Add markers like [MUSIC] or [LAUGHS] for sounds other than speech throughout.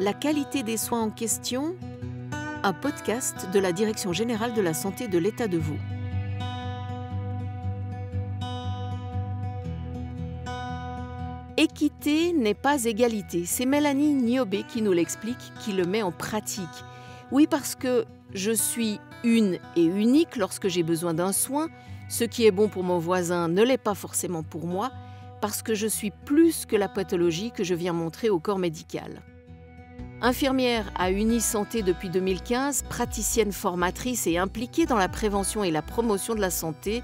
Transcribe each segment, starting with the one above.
La qualité des soins en question, un podcast de la Direction générale de la santé de l'État de Vaud. Équité n'est pas égalité. C'est Mélanie Niobe qui nous l'explique, qui le met en pratique. Oui, parce que je suis une et unique lorsque j'ai besoin d'un soin. Ce qui est bon pour mon voisin ne l'est pas forcément pour moi, parce que je suis plus que la pathologie que je viens montrer au corps médical. Infirmière à Unisanté depuis 2015, praticienne formatrice et impliquée dans la prévention et la promotion de la santé,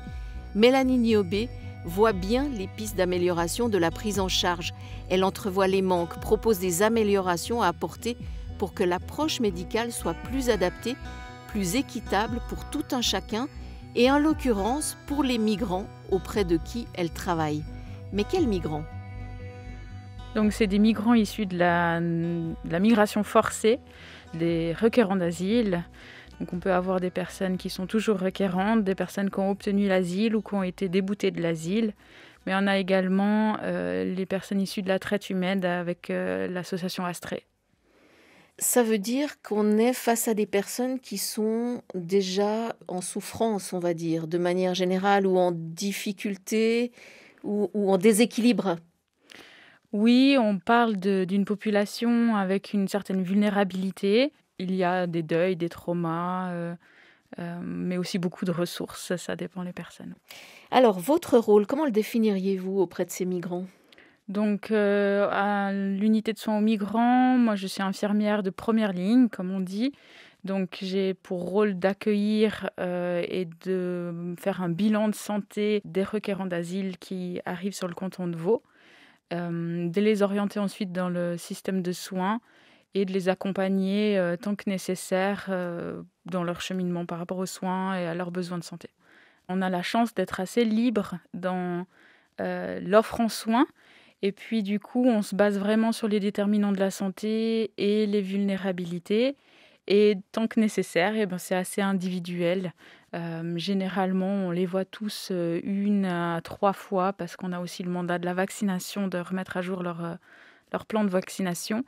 Mélanie Niobé voit bien les pistes d'amélioration de la prise en charge. Elle entrevoit les manques, propose des améliorations à apporter pour que l'approche médicale soit plus adaptée, plus équitable pour tout un chacun et en l'occurrence pour les migrants auprès de qui elle travaille. Mais quels migrants donc, c'est des migrants issus de la, migration forcée, des requérants d'asile. Donc, on peut avoir des personnes qui sont toujours requérantes, des personnes qui ont obtenu l'asile ou qui ont été déboutées de l'asile. Mais on a également euh, les personnes issues de la traite humaine avec euh, l'association Astrée. Ça veut dire qu'on est face à des personnes qui sont déjà en souffrance, on va dire, de manière générale, ou en difficulté, ou, ou en déséquilibre oui, on parle d'une population avec une certaine vulnérabilité. Il y a des deuils, des traumas, euh, euh, mais aussi beaucoup de ressources, ça dépend des personnes. Alors, votre rôle, comment le définiriez-vous auprès de ces migrants donc, euh, à l'unité de soins aux migrants, moi je suis infirmière de première ligne, comme on dit. Donc, j'ai pour rôle d'accueillir et de faire un bilan de santé des requérants d'asile qui arrivent sur le canton de Vaud. Euh, de les orienter ensuite dans le système de soins et de les accompagner euh, tant que nécessaire euh, dans leur cheminement par rapport aux soins et à leurs besoins de santé. On a la chance d'être assez libre dans l'offre en soins. Et puis du coup, on se base vraiment sur les déterminants de la santé et les vulnérabilités. Et tant que nécessaire, et eh ben, c'est assez individuel. Euh, généralement, on les voit tous euh, une à trois fois parce qu'on a aussi le mandat de la vaccination de remettre à jour leur, euh, leur plan de vaccination.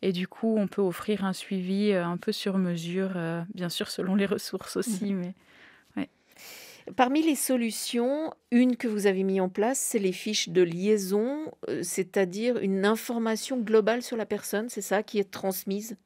Et du coup, on peut offrir un suivi un peu sur mesure, bien sûr selon les ressources aussi. Mhm. Mais, Parmi les solutions, une que vous avez mis en place, c'est les fiches de liaison, c'est-à-dire une information globale sur la personne, c'est ça qui est transmise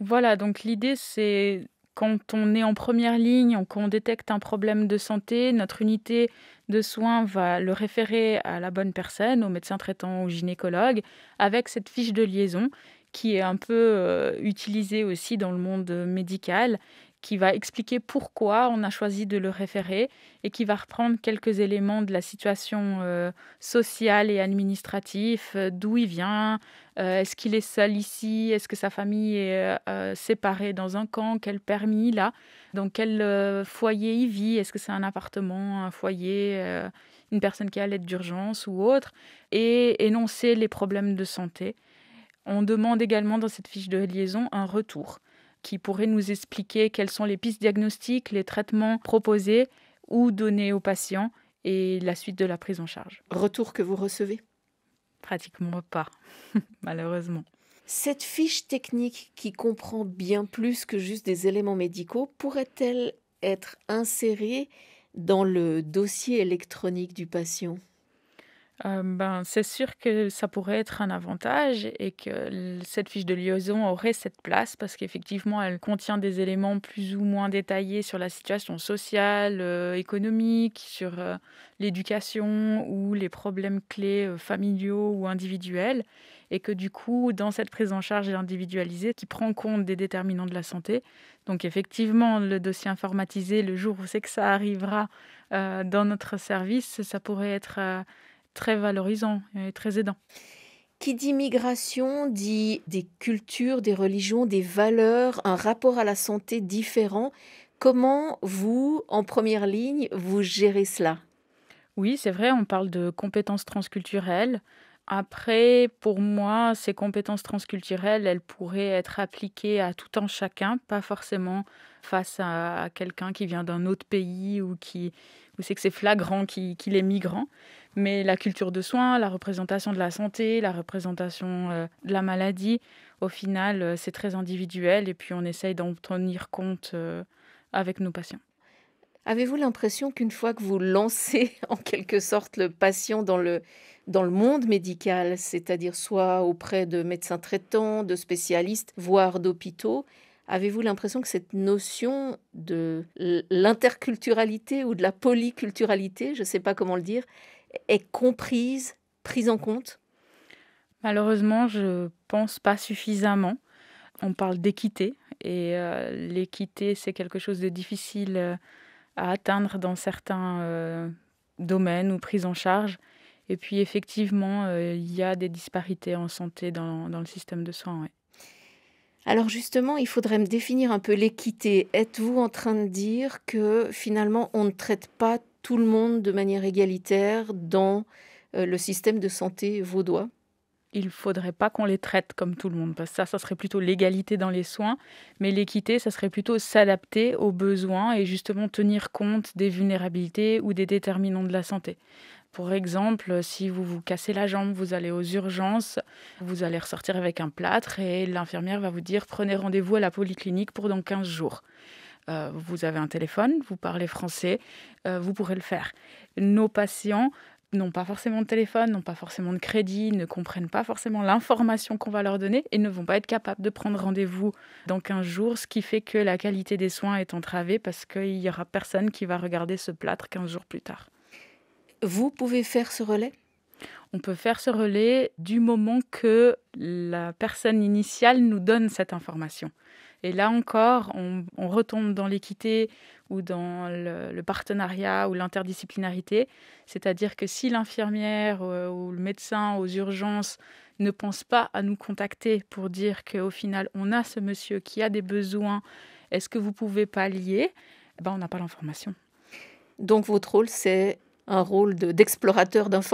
voilà, donc l'idée, c'est quand on est en première ligne, on détecte un problème de santé, notre unité de soins va le référer à la bonne personne, au médecin traitant, au gynécologue, avec cette fiche de liaison qui est un peu euh, utilisée aussi dans le monde médical qui va expliquer pourquoi on a choisi de le référer et qui va reprendre quelques éléments de la situation euh, sociale et administrative, euh, d'où il vient, euh, est-ce qu'il est seul ici, est-ce que sa famille est séparée dans un camp, quel permis il a, dans quel foyer il vit, est-ce que c'est un appartement, un foyer, une personne qui a l'aide d'urgence ou autre, et énoncer les problèmes de santé. On demande également dans cette fiche de liaison un retour qui pourrait nous expliquer quelles sont les pistes diagnostiques, les traitements proposés ou donnés aux patients et la suite de la prise en charge. Retour que vous recevez Pratiquement pas, [LAUGHS] malheureusement. Cette fiche technique qui comprend bien plus que juste des éléments médicaux pourrait-elle être insérée dans le dossier électronique du patient ben, c'est sûr que ça pourrait être un avantage et que cette fiche de liaison aurait cette place parce qu'effectivement, elle contient des éléments plus ou moins détaillés sur la situation sociale, euh, économique, sur euh, l'éducation ou les problèmes clés euh, familiaux ou individuels. Et que du coup, dans cette prise en charge individualisée qui prend compte des déterminants de la santé, donc effectivement, le dossier informatisé, le jour où c'est que ça arrivera dans notre service, ça pourrait être très valorisant et très aidant. Qui dit migration dit des cultures, des religions, des valeurs, un rapport à la santé différent. Comment vous, en première ligne, vous gérez cela Oui, c'est vrai, on parle de compétences transculturelles. Après, pour moi, ces compétences transculturelles, elles pourraient être appliquées à tout un chacun, pas forcément face à quelqu'un qui vient d'un autre pays ou qui, c'est que c'est flagrant qu'il est migrant. Mais la culture de soins, la représentation de la santé, la représentation euh, de la maladie, au final, euh, c'est très individuel et puis on essaye d'en tenir compte euh, avec nos patients. Avez-vous l'impression qu'une fois que vous lancez [LAUGHS] en quelque sorte le patient dans le, dans le monde médical, c'est-à-dire soit auprès de médecins traitants, de spécialistes, voire d'hôpitaux, avez-vous l'impression que cette notion de l'interculturalité ou de la polyculturalité, je ne sais pas comment le dire, est comprise, prise en compte Malheureusement, je pense pas suffisamment. On parle d'équité et euh, l'équité, c'est quelque chose de difficile euh, à atteindre dans certains euh, domaines ou prises en charge. Et puis effectivement, il y a des disparités en santé dans, dans le système de soins. Alors justement, il faudrait me définir un peu l'équité. Êtes-vous en train de dire que finalement, on ne traite pas tout le monde de manière égalitaire dans euh, le système de santé vaudois il faudrait pas qu'on les traite comme tout le monde, parce que ça, ça serait plutôt l'égalité dans les soins, mais l'équité, ça serait plutôt s'adapter aux besoins et justement tenir compte des vulnérabilités ou des déterminants de la santé. Pour exemple, si vous vous cassez la jambe, vous allez aux urgences, vous allez ressortir avec un plâtre et l'infirmière va vous dire prenez rendez-vous à la polyclinique pour dans 15 jours. Euh, vous avez un téléphone, vous parlez français, euh, vous pourrez le faire. Nos patients n'ont pas forcément de téléphone, n'ont pas forcément de crédit, ne comprennent pas forcément l'information qu'on va leur donner et ne vont pas être capables de prendre rendez-vous dans 15 jours, ce qui fait que la qualité des soins est entravée parce qu'il n'y aura personne qui va regarder ce plâtre 15 jours plus tard. Vous pouvez faire ce relais on peut faire ce relais du moment que la personne initiale nous donne cette information. Et là encore, on, retombe dans l'équité ou dans le, partenariat ou l'interdisciplinarité. C'est-à-dire que si l'infirmière ou le médecin aux urgences ne pense pas à nous contacter pour dire qu'au final, on a ce monsieur qui a des besoins, est-ce que vous pouvez pallier eh ben, On n'a pas l'information. Donc votre rôle, c'est un rôle d'explorateur d'informations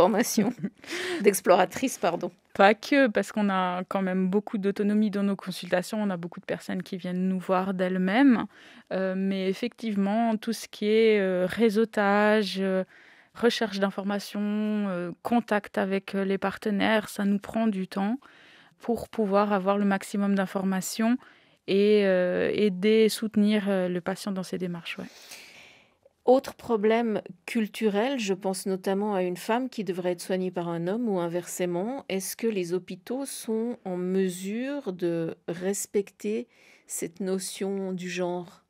d'information, [LAUGHS] d'exploratrice, pardon. Pas que, parce qu'on a quand même beaucoup d'autonomie dans nos consultations, on a beaucoup de personnes qui viennent nous voir d'elles-mêmes, euh, mais effectivement, tout ce qui est euh, réseautage, euh, recherche d'informations, contact avec les partenaires, ça nous prend du temps pour pouvoir avoir le maximum d'informations et aider, soutenir le patient dans ses démarches. Ouais. Autre problème culturel, je pense notamment à une femme qui devrait être soignée par un homme ou inversement. Est-ce que les hôpitaux sont en mesure de respecter cette notion du genre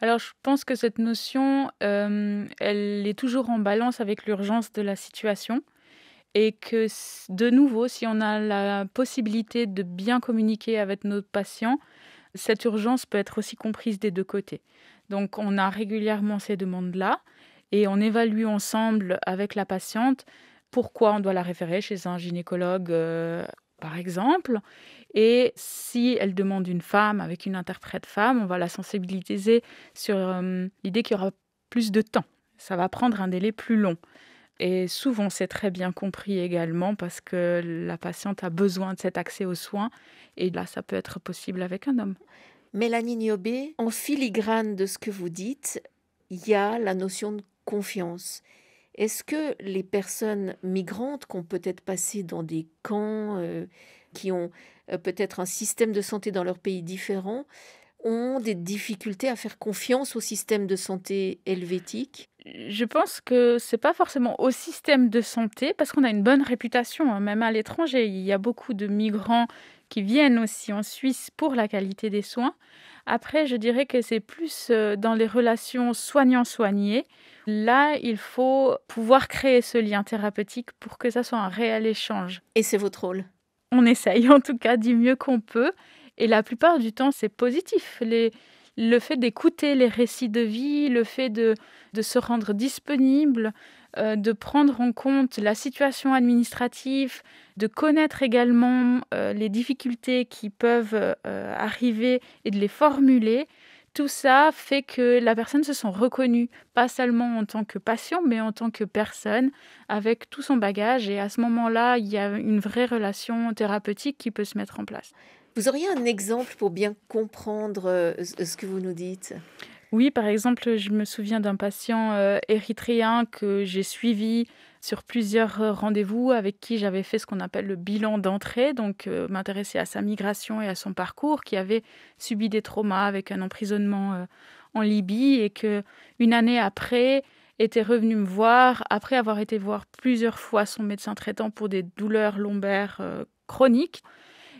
alors je pense que cette notion, euh, elle est toujours en balance avec l'urgence de la situation et que de nouveau, si on a la possibilité de bien communiquer avec nos patients, cette urgence peut être aussi comprise des deux côtés. Donc on a régulièrement ces demandes-là et on évalue ensemble avec la patiente pourquoi on doit la référer chez un gynécologue euh, par exemple. Et si elle demande une femme avec une interprète femme, on va la sensibiliser sur euh, l'idée qu'il y aura plus de temps. Ça va prendre un délai plus long. Et souvent, c'est très bien compris également parce que la patiente a besoin de cet accès aux soins. Et là, ça peut être possible avec un homme. Mélanie Niobé, en filigrane de ce que vous dites, il y a la notion de confiance. Est-ce que les personnes migrantes qui ont peut-être passé dans des camps, euh, qui ont euh, peut-être un système de santé dans leur pays différent, ont des difficultés à faire confiance au système de santé helvétique je pense que ce n'est pas forcément au système de santé parce qu'on a une bonne réputation hein. même à l'étranger il y a beaucoup de migrants qui viennent aussi en Suisse pour la qualité des soins après je dirais que c'est plus euh, dans les relations soignants soignés là il faut pouvoir créer ce lien thérapeutique pour que ça soit un réel échange et c'est votre rôle on essaye [LAUGHS] en tout cas du mieux qu'on peut et la plupart du temps, c'est positif. le fait d'écouter les récits de vie, le fait de, se rendre disponible, euh, de prendre en compte la situation administrative, de connaître également euh, les difficultés qui peuvent euh, arriver et de les formuler, tout ça fait que la personne se sent reconnue, pas seulement en tant que patient, mais en tant que personne, avec tout son bagage. Et à ce moment-là, il y a une vraie relation thérapeutique qui peut se mettre en place. Vous auriez un exemple pour bien comprendre euh, ce que vous nous dites oui, par exemple, je me souviens d'un patient euh, érythréen que j'ai suivi sur plusieurs euh, rendez-vous avec qui j'avais fait ce qu'on appelle le bilan d'entrée, donc m'intéresser à sa migration et à son parcours, qui avait subi des traumas avec un emprisonnement en Libye et que une année après était revenu me voir après avoir été voir plusieurs fois son médecin traitant pour des douleurs lombaires chroniques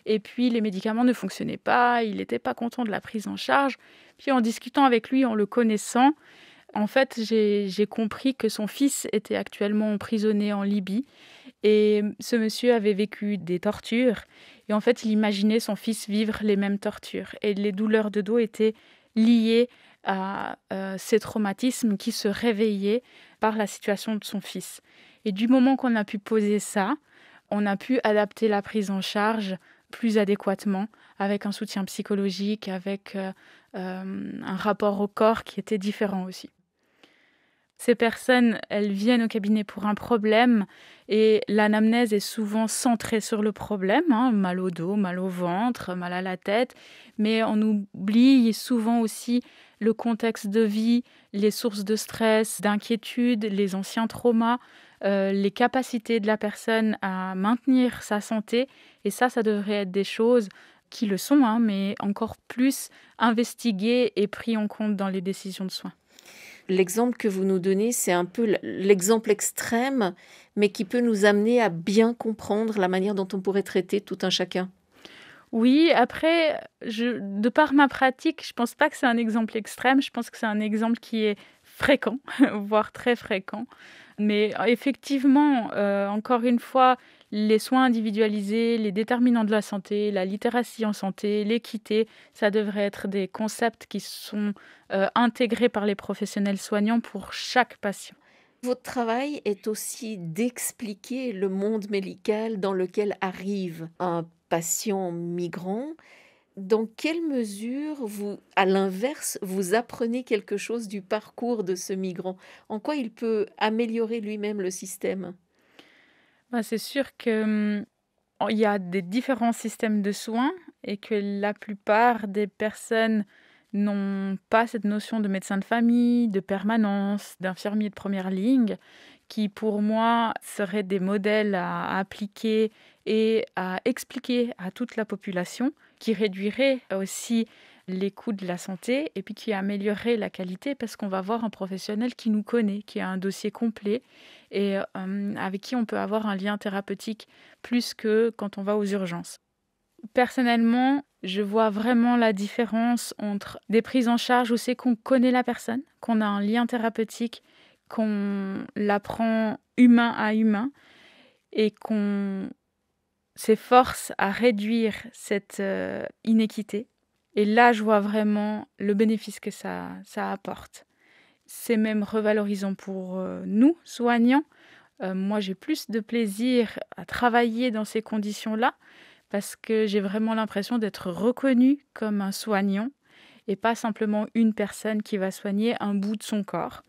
et puis les médicaments ne fonctionnaient pas, il n'était pas content de la prise en charge. Puis en discutant avec lui, en le connaissant, en fait, j'ai compris que son fils était actuellement emprisonné en Libye. Et ce monsieur avait vécu des tortures. Et en fait, il imaginait son fils vivre les mêmes tortures. Et les douleurs de dos étaient liées à euh, ces traumatismes qui se réveillaient par la situation de son fils. Et du moment qu'on a pu poser ça, on a pu adapter la prise en charge plus adéquatement, avec un soutien psychologique, avec euh, euh, un rapport au corps qui était différent aussi. Ces personnes, elles viennent au cabinet pour un problème et l'anamnèse est souvent centrée sur le problème, hein, mal au dos, mal au ventre, mal à la tête, mais on oublie souvent aussi le contexte de vie, les sources de stress, d'inquiétude, les anciens traumas, euh, les capacités de la personne à maintenir sa santé et ça, ça devrait être des choses qui le sont, hein, mais encore plus investiguées et prises en compte dans les décisions de soins. L'exemple que vous nous donnez, c'est un peu l'exemple extrême, mais qui peut nous amener à bien comprendre la manière dont on pourrait traiter tout un chacun. Oui, après, de par ma pratique, je ne pense pas que c'est un exemple extrême, je pense que c'est un exemple qui est fréquent, [LAUGHS] voire très fréquent. Mais effectivement, euh, encore une fois, les soins individualisés, les déterminants de la santé, la littératie en santé, l'équité, ça devrait être des concepts qui sont euh, intégrés par les professionnels soignants pour chaque patient. Votre travail est aussi d'expliquer le monde médical dans lequel arrive un patient migrant. Dans quelle mesure vous, à l'inverse, vous apprenez quelque chose du parcours de ce migrant En quoi il peut améliorer lui-même le système c'est sûr qu'il mmh, y a des différents systèmes de soins et que la plupart des personnes n'ont pas cette notion de médecin de famille, de permanence, d'infirmier de première ligne, qui pour moi seraient des modèles à appliquer et à expliquer à toute la population, qui réduirait aussi les coûts de la santé et puis qui amélioreraient la qualité parce qu'on va voir un professionnel qui nous connaît, qui a un dossier complet et euh, avec qui on peut avoir un lien thérapeutique plus que quand on va aux urgences. Personnellement, je vois vraiment la différence entre des prises en charge où c'est qu'on connaît la personne, qu'on a un lien thérapeutique, qu'on l'apprend humain à humain et qu'on s'efforce à réduire cette euh, inéquité. Et là, je vois vraiment le bénéfice que ça apporte c'est même revalorisant pour euh, nous, soignants. Euh, moi, j'ai plus de plaisir à travailler dans ces conditions-là parce que j'ai vraiment l'impression d'être reconnue comme un soignant et pas simplement une personne qui va soigner un bout de son corps.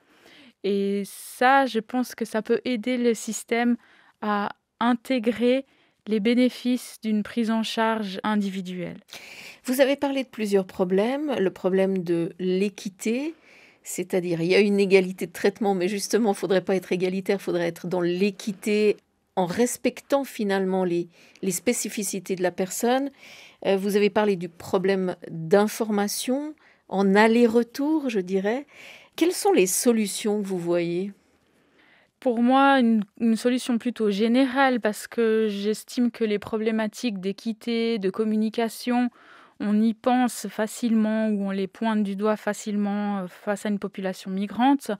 Et ça, je pense que ça peut aider le système à intégrer les bénéfices d'une prise en charge individuelle. Vous avez parlé de plusieurs problèmes, le problème de l'équité, c'est-à-dire, il y a une égalité de traitement, mais justement, il ne faudrait pas être égalitaire, il faudrait être dans l'équité en respectant finalement les, spécificités de la personne. Euh, vous avez parlé du problème d'information en aller-retour, je dirais. Quelles sont les solutions que vous voyez pour moi, une, solution plutôt générale parce que j'estime que les problématiques d'équité, de communication on y pense facilement ou on les pointe du doigt facilement euh, face à une population migrante.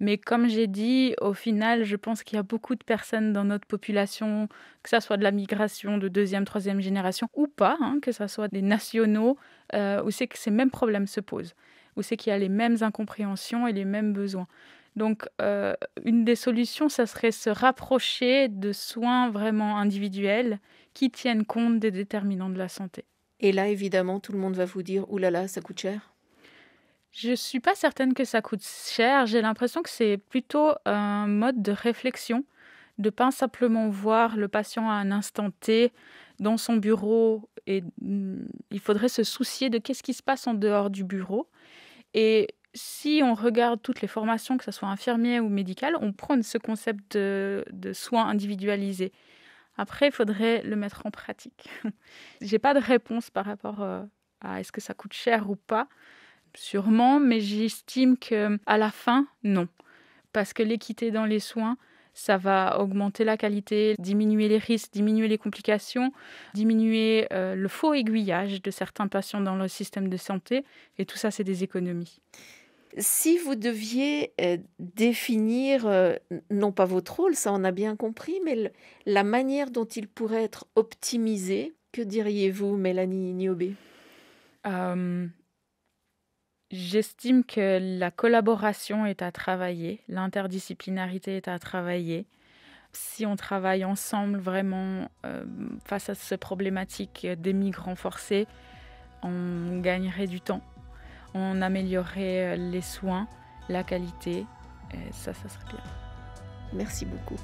Mais comme j'ai dit, au final, je pense qu'il y a beaucoup de personnes dans notre population, que ce soit de la migration de deuxième, troisième génération ou pas, hein, que ce soit des nationaux, euh, où c'est que ces mêmes problèmes se posent, où c'est qu'il y a les mêmes incompréhensions et les mêmes besoins. Donc, euh, une des solutions, ça serait se rapprocher de soins vraiment individuels qui tiennent compte des déterminants de la santé. Et là, évidemment, tout le monde va vous dire Ouh là là, ça coûte cher Je ne suis pas certaine que ça coûte cher. J'ai l'impression que c'est plutôt un mode de réflexion, de pas simplement voir le patient à un instant T dans son bureau. Et hmm, il faudrait se soucier de qu'est-ce qui se passe en dehors du bureau. Et si on regarde toutes les formations, que ce soit infirmier ou médical, on prône ce concept de, de soins individualisés. Après, il faudrait le mettre en pratique. [LAUGHS] j'ai pas de réponse par rapport euh, à est-ce que ça coûte cher ou pas. Sûrement, mais j'estime que à la fin, non, parce que l'équité dans les soins, ça va augmenter la qualité, diminuer les risques, diminuer les complications, diminuer euh, le faux aiguillage de certains patients dans le système de santé, et tout ça, c'est des économies. Si vous deviez euh, définir, euh, non pas votre rôle, ça on a bien compris, mais la manière dont il pourrait être optimisé, que diriez-vous, Mélanie Niobé J'estime que la collaboration est à travailler, l'interdisciplinarité est à travailler. Si on travaille ensemble vraiment euh, face à cette problématique des migrants forcés, on gagnerait du temps on améliorerait euh, les soins, la qualité. Et ça, ça serait bien. Merci beaucoup.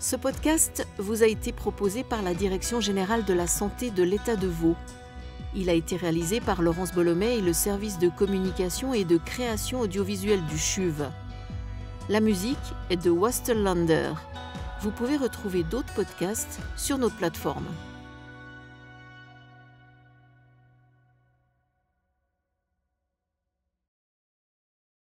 Ce podcast vous a été proposé par la Direction générale de la santé de l'État de Vaud. Il a été réalisé par Laurence Bollomet et le service de communication et de création audiovisuelle du CHUV. La musique est de Wastelander. Vous pouvez retrouver d'autres podcasts sur notre plateforme.